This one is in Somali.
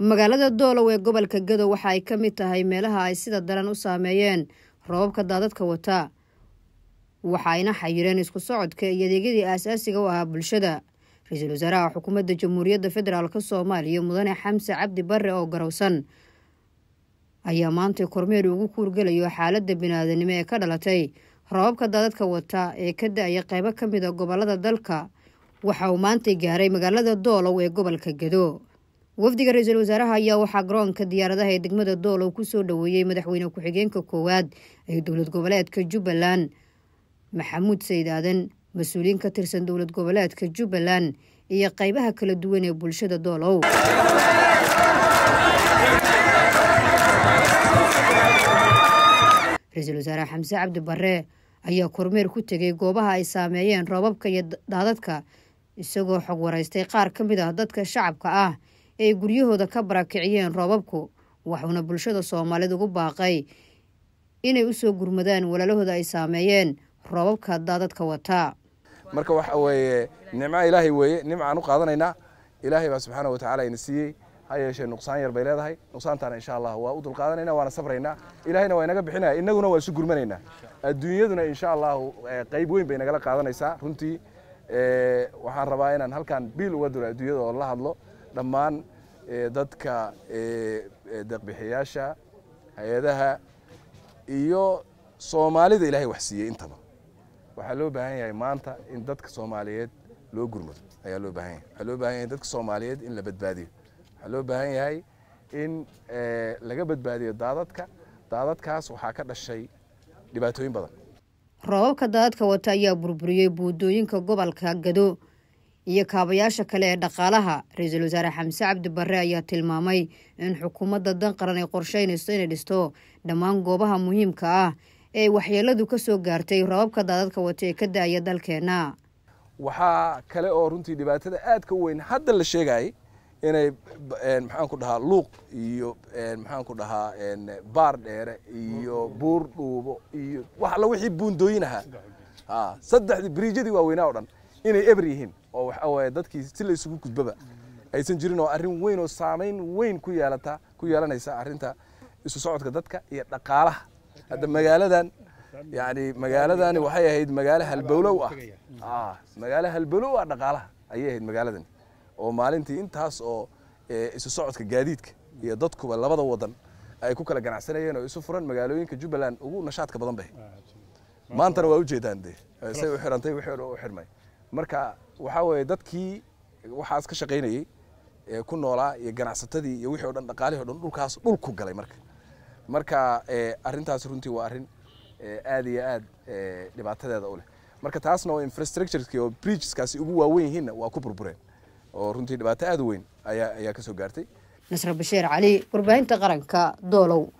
magaalada doolow ee gobolka gadow waxa ay ka mid tahay meelaha ay sida daran u saameeyeen robabka daadadka wata waxaayna xayireen isku socodka iyo adeegyadii aasaasiga u ahaa bulshada ra-iisul wasaaraha xukuumadda jamhuuriyadda federaalk soomaaliya mudane xamse cabdi barre oo garowsan ayaa maanta kormeer ugu kuurgelayo xaaladda binaadanimo ee ka dhalatay robabka daadadka wata ee ka da-ya qeybo ka mid a ah gobollada dalka waxa uu maantay gaaray magaalada doolow ee gobolka gado wafdiga ra-iisul wasaaraha ayaa waxaa garoonka diyaaradaha ee degmada dool kusoo dhaweeyey madaxweyne ku-xigeenka koowaad ee dowlad goboleedka jubbaland maxamuud sayd aadan mas-uuliyiin ka tirsan dowlad goboleedka jubbaland iyo qeybaha kala duwan ee bulshada doolow ra-iisul wasaare xamse cabdi barre ayaa kormeer ku tegay goobaha ay saameeyeen roobabka iyo daadadka isagoo xog wareystay qaar ka mid ah dadka shacabka ah ay guryahooda ka barakiciyeen roobabku waxuuna bulshada soomaalidu ugu baaqay inay usoo gurmadaan walaalahooda ay saameeyeen roobabka daadadka wataa marka waxa weeye nimca ilaahay weeye nimcaan u qaadanaynaa ilaahay baa subxaana watacaala ina siiyey ha yeeshee nuqsaan yar bay leedahay nuqsaantaana insha allah waa u dulqaadanayna waana sabraynaa ilahayna waa inaga bixinaya innaguna waa isu gurmanaynaa adduunyaduna insha allahu eh, qayb weyn bay nagala qaadanaysaa runtii eh, waxaan rabaa inaan halkan biil uga diro adduunyada oo la hadlo dhammaan dadka deqbixiyaasha hay-adaha iyo soomaalida ilaahay wax siiyey intaba waxaa loo baahan yahay maanta in dadka soomaaliyeed loo gurmado ayaa loo baahan yahay waxaa loo baahan yahay dadka soomaaliyeed in la badbaadiyo waxaa loo baahan yahay in laga badbaadiyo daadadka daadadkaas waxaa ka dhashay dhibaatooyin badan roobabka daadadka wata ayaa burburiyey buudooyinka gobolka gado iyo kaabayaasha kale ee dhaqaalaha ra-iisul wasaare xamse cabdibare ayaa tilmaamay in xukuumadda dan qaran ay qorsheynayso inay dhisto dhammaan goobaha muhiimka ah ee waxyeeladu ka soo gaartay rababka daadadka wata ee ka da-aya dalkeenna waxaa kale oo runtii dhibaatada aadka weyn hadda la sheegayay inay maxaanku dhahaa luuq iyo maxaanku dhahaa baar dheere iyo buur dhuubo iyo wax wixii buundooyin ahaa saddexdii biriijyadii waaweynaa o dhan inay eber yihiin oo dadkii si la gudbaba aysan jirin oo arrin weyn oo saamayn weyn ku yeelata ku yeelanaysa arrinta isu socodka dadka iyo dhaqaalaha hadda magaaladan yani magaaladani waxay ahayd magaalo halbowlow ah. ah magaalo halbowlow ah dhaqaalaha ayay ahayd magaaladani oo maalintii intaas oo isu socodka gaadiidka iyo dadkuba labada wadan ay ku kala ganacsanayeen oo isu furan magaalooyinka jubbaland ugu nashaadka badan bay ah, maantana waa ujeedaan dee say u xirantay wixii u xirmay marka waxaa weeye dadkii waxaas ka shaqaynayey ee ku noolaa iyo ganacsatadii iyo wixii o dhan dhaqaalihii o dhan dhulkaas dhulku galay marka marka arrintaas runtii waa arrin aad iyo aad dhibaatadeeda u leh marka taasna oo infrastructureskii oo bridgeskaasi ugu waaweyn yihiinna waa ku burbureen oo runtii dhibaato aad u weyn ayaa ayaa ka soo gaartay nasre bashiir cali warbaahinta qaranka doolow